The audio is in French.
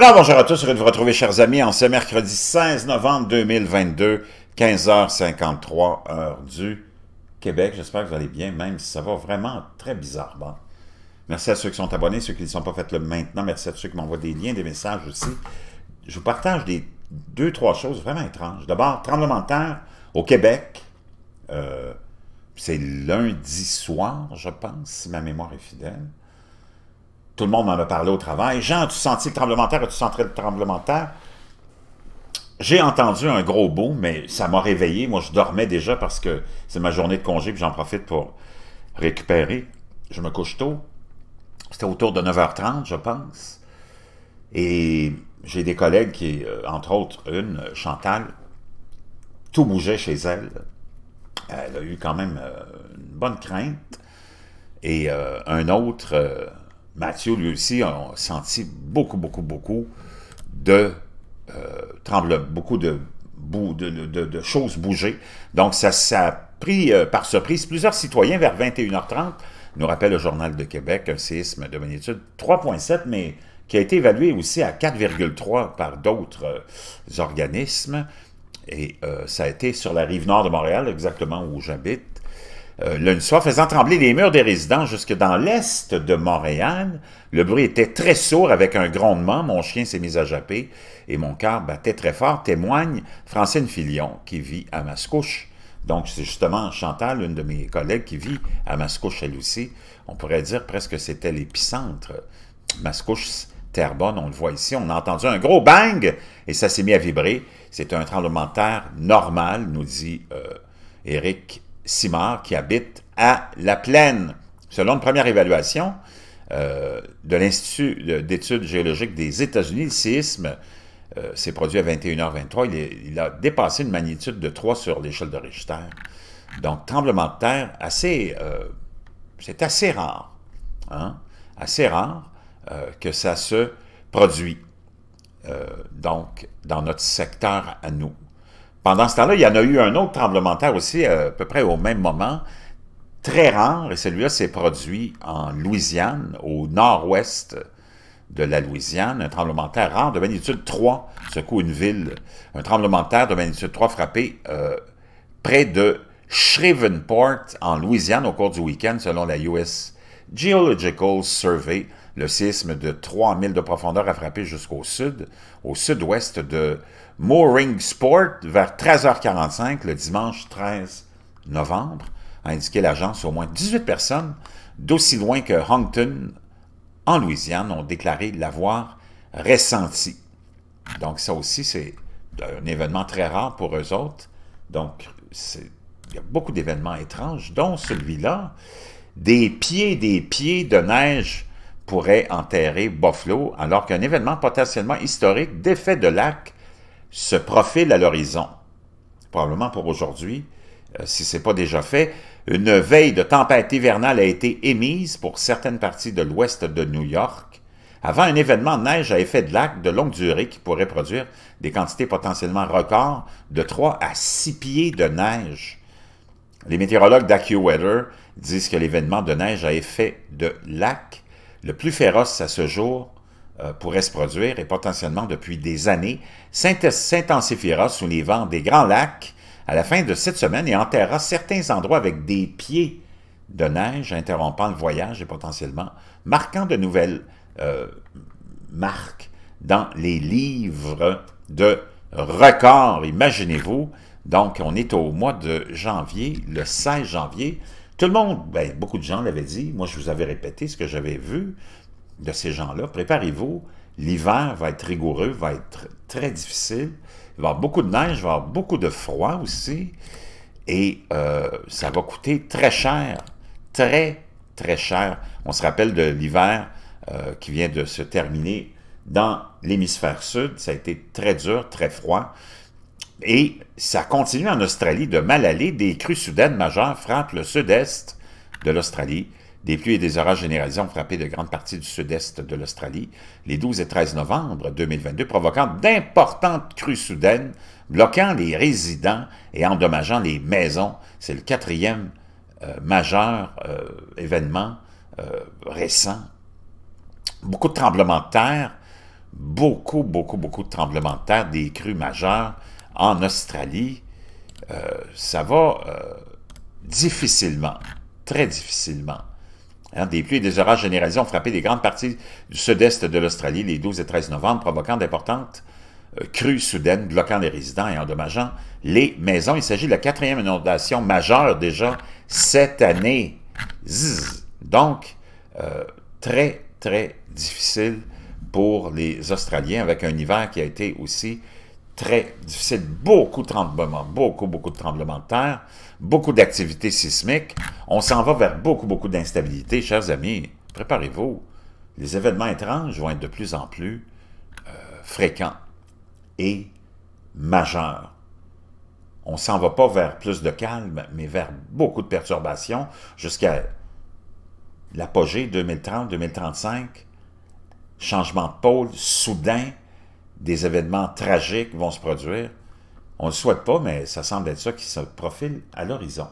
Alors, bonjour à tous, heureux de vous retrouver, chers amis, en ce mercredi 16 novembre 2022, 15h53, heure du Québec. J'espère que vous allez bien, même si ça va vraiment très bizarre. Merci à ceux qui sont abonnés, ceux qui ne sont pas faits le maintenant. Merci à ceux qui m'envoient des liens, des messages aussi. Je vous partage des deux, trois choses vraiment étranges. D'abord, tremblement de terre au Québec. Euh, c'est lundi soir, je pense, si ma mémoire est fidèle tout le monde m'en a parlé au travail. Jean, as-tu senti le tremblement de terre? As-tu senti le tremblement de terre? J'ai entendu un gros bout, mais ça m'a réveillé. Moi, je dormais déjà parce que c'est ma journée de congé, puis j'en profite pour récupérer. Je me couche tôt. C'était autour de 9h30, je pense. Et j'ai des collègues qui, euh, entre autres, une, Chantal, tout bougeait chez elle. Elle a eu quand même euh, une bonne crainte. Et euh, un autre, Mathieu, lui aussi, a senti beaucoup, beaucoup, beaucoup de euh, tremblements, beaucoup de, de, choses bouger. Donc, ça, s'est a pris euh, par surprise plusieurs citoyens vers 21h30, nous rappelle le Journal de Québec, un séisme de magnitude 3.7, mais qui a été évalué aussi à 4,3 par d'autres euh, organismes. Et ça a été sur la rive nord de Montréal, exactement où j'habite euh, soir, faisant trembler les murs des résidents jusque dans l'est de Montréal. Le bruit était très sourd avec un grondement. Mon chien s'est mis à japper et mon cœur battait très fort, témoigne Francine Filion, qui vit à Mascouche. Donc, c'est justement Chantal, une de mes collègues qui vit à Mascouche, elle aussi. On pourrait dire presque c'était l'épicentre. Mascouche, Terrebonne, on le voit ici. On a entendu un gros bang et ça s'est mis à vibrer. C'est un tremblement de terre normal, nous dit Eric euh, Simard qui habite à La Plaine. Selon une première évaluation euh, de l'Institut d'études géologiques des États-Unis, le séisme euh, s'est produit à 21h23. Il, a dépassé une magnitude de 3 sur l'échelle de Richter. Donc, tremblement de terre, assez, euh, c'est assez rare, hein, assez rare que ça se produit. donc, dans notre secteur à nous. Pendant ce temps-là, il y en a eu un autre tremblement de terre aussi, euh, à peu près au même moment, très rare, et celui-là s'est produit en Louisiane, au nord-ouest de la Louisiane, un tremblement de terre rare de magnitude 3 secoue une ville. Un tremblement de terre de magnitude 3 frappé euh, près de Shreveport en Louisiane, au cours du week-end, selon la US Geological Survey, le séisme de 3000 de profondeur a frappé jusqu'au sud, au sud-ouest de Sport vers 13h45 le dimanche 13 novembre, a indiqué l'agence. Au moins 18 personnes, d'aussi loin que Hongton en Louisiane, ont déclaré l'avoir ressenti. Donc ça aussi, c'est un événement très rare pour eux autres. Donc, il y a beaucoup d'événements étranges, dont celui-là, des pieds, des pieds de neige pourrait enterrer Buffalo, alors qu'un événement potentiellement historique d'effet de lac se profile à l'horizon. Probablement pour aujourd'hui, euh, si ce n'est pas déjà fait, une veille de tempête hivernale a été émise pour certaines parties de l'ouest de New York, avant un événement de neige à effet de lac de longue durée qui pourrait produire des quantités potentiellement records de 3 à 6 pieds de neige. Les météorologues d'AccuWeather disent que l'événement de neige à effet de lac le plus féroce à ce jour euh, pourrait se produire et potentiellement depuis des années, s'intensifiera sous les vents des Grands Lacs à la fin de cette semaine et enterrera certains endroits avec des pieds de neige, interrompant le voyage et potentiellement marquant de nouvelles euh, marques dans les livres de records, imaginez-vous. Donc, on est au mois de janvier, le 16 janvier. Tout le monde, ben, beaucoup de gens l'avaient dit, moi je vous avais répété ce que j'avais vu de ces gens-là, préparez-vous, l'hiver va être rigoureux, va être très difficile, il va y avoir beaucoup de neige, il va y avoir beaucoup de froid aussi, et euh, ça va coûter très cher, très, très cher. On se rappelle de l'hiver euh, qui vient de se terminer dans l'hémisphère sud, ça a été très dur, très froid, et ça continue en Australie de mal aller. Des crues soudaines majeures frappent le sud-est de l'Australie. Des pluies et des orages généralisés ont frappé de grandes parties du sud-est de l'Australie les 12 et 13 novembre 2022, provoquant d'importantes crues soudaines, bloquant les résidents et endommageant les maisons. C'est le quatrième euh, majeur euh, événement euh, récent. Beaucoup de tremblements de terre, beaucoup, beaucoup, beaucoup de tremblements de terre, des crues majeures, en Australie, euh, ça va euh, difficilement, très difficilement. Hein, des pluies et des orages généralisés ont frappé des grandes parties du sud-est de l'Australie les 12 et 13 novembre, provoquant d'importantes euh, crues soudaines, bloquant les résidents et endommageant les maisons. Il s'agit de la quatrième inondation majeure déjà cette année. Donc, très, très difficile pour les Australiens, avec un hiver qui a été aussi très difficile. Beaucoup de tremblements, beaucoup, beaucoup de tremblements de terre, beaucoup d'activités sismiques. On s'en va vers beaucoup, beaucoup d'instabilité. Chers amis, préparez-vous. Les événements étranges vont être de plus en plus euh, fréquents et majeurs. On s'en va pas vers plus de calme, mais vers beaucoup de perturbations jusqu'à l'apogée 2030-2035, changement de pôle soudain, des événements tragiques vont se produire. On ne le souhaite pas, mais ça semble être ça qui se profile à l'horizon.